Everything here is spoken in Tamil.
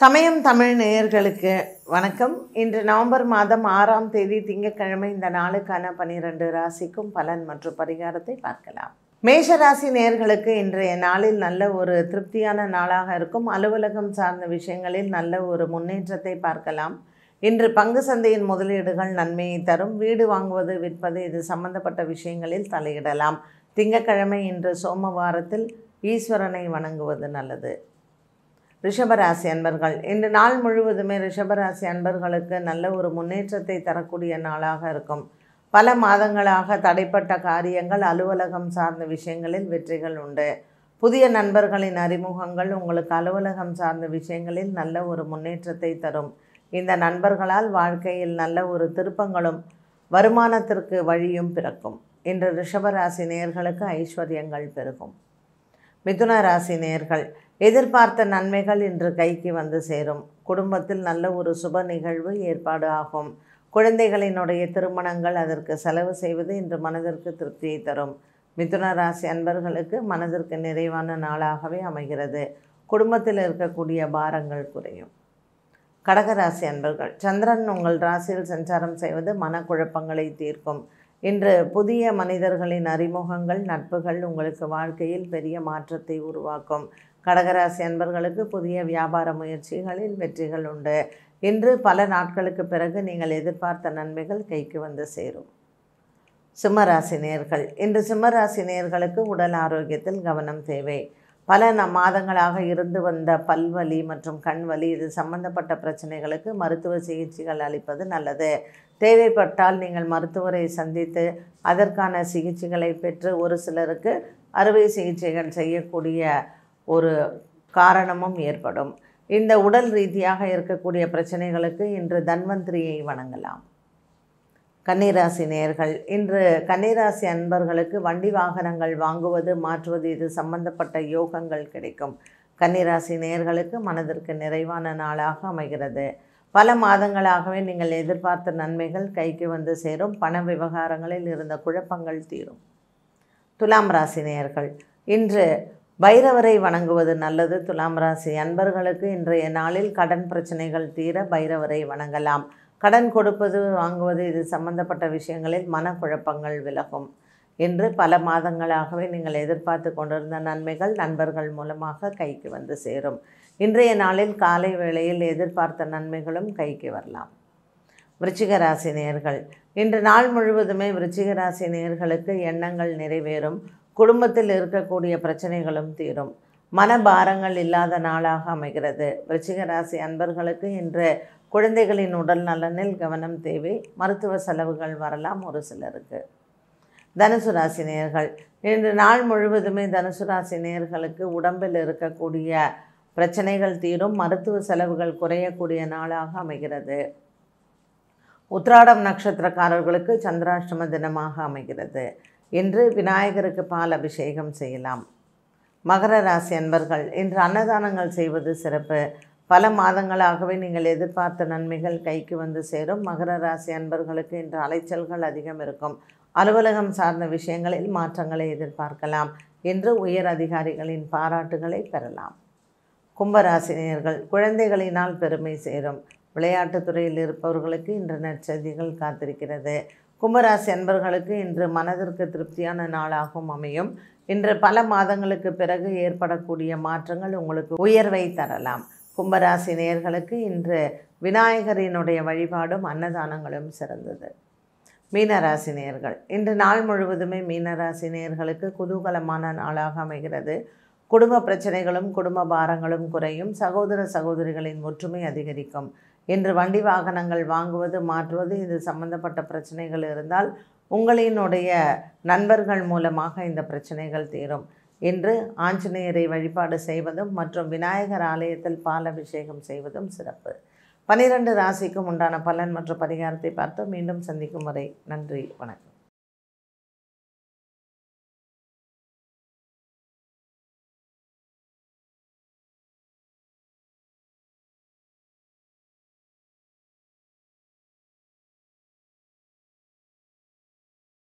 சமயம் தமிழ் நேயர்களுக்கு வணக்கம் இன்று நவம்பர் மாதம் ஆறாம் தேதி திங்கட்கிழமை இந்த நாளுக்கான பனிரெண்டு ராசிக்கும் பலன் மற்றும் பரிகாரத்தை பார்க்கலாம் மேஷ ராசி நேர்களுக்கு இன்றைய நாளில் நல்ல ஒரு திருப்தியான நாளாக இருக்கும் அலுவலகம் சார்ந்த விஷயங்களில் நல்ல ஒரு முன்னேற்றத்தை பார்க்கலாம் இன்று பங்கு சந்தையின் முதலீடுகள் நன்மையை தரும் வீடு வாங்குவது விற்பது இது சம்பந்தப்பட்ட விஷயங்களில் தலையிடலாம் திங்கக்கிழமை இன்று சோமவாரத்தில் ஈஸ்வரனை வணங்குவது நல்லது ரிஷபராசி அன்பர்கள் இன்று நாள் முழுவதுமே ரிஷபராசி அன்பர்களுக்கு நல்ல ஒரு முன்னேற்றத்தை தரக்கூடிய நாளாக இருக்கும் பல மாதங்களாக தடைப்பட்ட காரியங்கள் அலுவலகம் சார்ந்த விஷயங்களில் வெற்றிகள் உண்டு புதிய நண்பர்களின் அறிமுகங்கள் உங்களுக்கு அலுவலகம் சார்ந்த விஷயங்களில் நல்ல ஒரு முன்னேற்றத்தை தரும் இந்த நண்பர்களால் வாழ்க்கையில் நல்ல ஒரு திருப்பங்களும் வருமானத்திற்கு வழியும் பிறக்கும் இன்று ரிஷபராசி நேர்களுக்கு ஐஸ்வர்யங்கள் பெருகும் மிதுன ராசி நேர்கள் எதிர்பார்த்த நன்மைகள் இன்று கைக்கு வந்து சேரும் குடும்பத்தில் நல்ல ஒரு சுப நிகழ்வு ஏற்பாடு ஆகும் குழந்தைகளினுடைய திருமணங்கள் அதற்கு செலவு செய்வது இன்று மனதிற்கு திருப்தியை தரும் மிதுன ராசி அன்பர்களுக்கு மனதிற்கு நிறைவான நாளாகவே அமைகிறது குடும்பத்தில் இருக்கக்கூடிய பாரங்கள் குறையும் கடகராசி அன்பர்கள் சந்திரன் உங்கள் ராசியில் சஞ்சாரம் செய்வது மனக்குழப்பங்களை தீர்க்கும் இன்று புதிய மனிதர்களின் அறிமுகங்கள் நட்புகள் உங்களுக்கு வாழ்க்கையில் பெரிய மாற்றத்தை உருவாக்கும் கடகராசி அன்பர்களுக்கு புதிய வியாபார முயற்சிகளில் வெற்றிகள் உண்டு இன்று பல நாட்களுக்கு பிறகு நீங்கள் எதிர்பார்த்த நன்மைகள் கைக்கு வந்து சேரும் சிம்மராசி நேர்கள் இன்று சிம்மராசி நேர்களுக்கு உடல் ஆரோக்கியத்தில் கவனம் தேவை பல மாதங்களாக இருந்து வந்த பல்வலி மற்றும் கண்வலி இது சம்பந்தப்பட்ட பிரச்சனைகளுக்கு மருத்துவ சிகிச்சைகள் அளிப்பது நல்லது தேவைப்பட்டால் நீங்கள் மருத்துவரை சந்தித்து அதற்கான சிகிச்சைகளை பெற்று ஒரு சிலருக்கு அறுவை சிகிச்சைகள் செய்யக்கூடிய ஒரு காரணமும் ஏற்படும் இந்த உடல் ரீதியாக இருக்கக்கூடிய பிரச்சனைகளுக்கு இன்று தன்வந்திரியை வணங்கலாம் கன்னிராசி நேர்கள் இன்று கன்னிராசி அன்பர்களுக்கு வண்டி வாகனங்கள் வாங்குவது மாற்றுவது இது சம்பந்தப்பட்ட யோகங்கள் கிடைக்கும் கன்னிராசி நேர்களுக்கு மனதிற்கு நிறைவான நாளாக அமைகிறது பல மாதங்களாகவே நீங்கள் எதிர்பார்த்த நன்மைகள் கைக்கு வந்து சேரும் பண விவகாரங்களில் இருந்த குழப்பங்கள் தீரும் துலாம் ராசி நேர்கள் இன்று பைரவரை வணங்குவது நல்லது துலாம் ராசி அன்பர்களுக்கு இன்றைய நாளில் கடன் பிரச்சனைகள் தீர பைரவரை வணங்கலாம் கடன் கொடுப்பது வாங்குவது இது சம்பந்தப்பட்ட விஷயங்களில் மனக்குழப்பங்கள் விலகும் என்று பல மாதங்களாகவே நீங்கள் எதிர்பார்த்து கொண்டிருந்த நன்மைகள் நண்பர்கள் மூலமாக கைக்கு வந்து சேரும் இன்றைய நாளில் காலை வேளையில் எதிர்பார்த்த நன்மைகளும் கைக்கு வரலாம் விருச்சிக ராசி நேர்கள் இன்று நாள் முழுவதுமே விருச்சிக ராசி நேர்களுக்கு எண்ணங்கள் நிறைவேறும் குடும்பத்தில் இருக்கக்கூடிய பிரச்சனைகளும் தீரும் மனபாரங்கள் இல்லாத நாளாக அமைகிறது விருச்சிக ராசி அன்பர்களுக்கு இன்று குழந்தைகளின் உடல் நலனில் கவனம் தேவை மருத்துவ செலவுகள் வரலாம் ஒரு சிலருக்கு தனுசு ராசி நேர்கள் இன்று நாள் முழுவதுமே தனுசு ராசி நேர்களுக்கு உடம்பில் இருக்கக்கூடிய பிரச்சனைகள் தீரும் மருத்துவ செலவுகள் குறையக்கூடிய நாளாக அமைகிறது உத்ராடம் நட்சத்திரக்காரர்களுக்கு சந்திராஷ்டம தினமாக அமைகிறது இன்று விநாயகருக்கு பால் அபிஷேகம் செய்யலாம் மகர ராசி அன்பர்கள் இன்று அன்னதானங்கள் செய்வது சிறப்பு பல மாதங்களாகவே நீங்கள் எதிர்பார்த்த நன்மைகள் கைக்கு வந்து சேரும் மகர ராசி அன்பர்களுக்கு இன்று அலைச்சல்கள் அதிகம் இருக்கும் அலுவலகம் சார்ந்த விஷயங்களில் மாற்றங்களை எதிர்பார்க்கலாம் என்று உயர் அதிகாரிகளின் பாராட்டுகளை பெறலாம் கும்பராசினியர்கள் குழந்தைகளினால் பெருமை சேரும் விளையாட்டுத்துறையில் இருப்பவர்களுக்கு இன்று நற்செய்திகள் காத்திருக்கிறது கும்பராசி அன்பர்களுக்கு இன்று மனதிற்கு திருப்தியான நாளாகவும் அமையும் இன்று பல மாதங்களுக்கு பிறகு ஏற்படக்கூடிய மாற்றங்கள் உங்களுக்கு உயர்வை தரலாம் கும்பராசி நேர்களுக்கு இன்று விநாயகரினுடைய வழிபாடும் அன்னதானங்களும் சிறந்தது மீனராசி நேர்கள் இன்று நாள் முழுவதுமே மீனராசி நேர்களுக்கு குதூகலமான நாளாக அமைகிறது குடும்ப பிரச்சனைகளும் குடும்ப பாரங்களும் குறையும் சகோதர சகோதரிகளின் ஒற்றுமை அதிகரிக்கும் இன்று வண்டி வாகனங்கள் வாங்குவது மாற்றுவது இது சம்பந்தப்பட்ட பிரச்சனைகள் இருந்தால் உங்களினுடைய நண்பர்கள் மூலமாக இந்த பிரச்சனைகள் தீரும் இன்று ஆஞ்சநேயரை வழிபாடு செய்வதும் மற்றும் விநாயகர் ஆலயத்தில் பால் அபிஷேகம் செய்வதும் சிறப்பு பனிரெண்டு ராசிக்கும் உண்டான பலன் மற்றும் பரிகாரத்தை பார்த்து மீண்டும் சந்திக்கும் வரை நன்றி வணக்கம்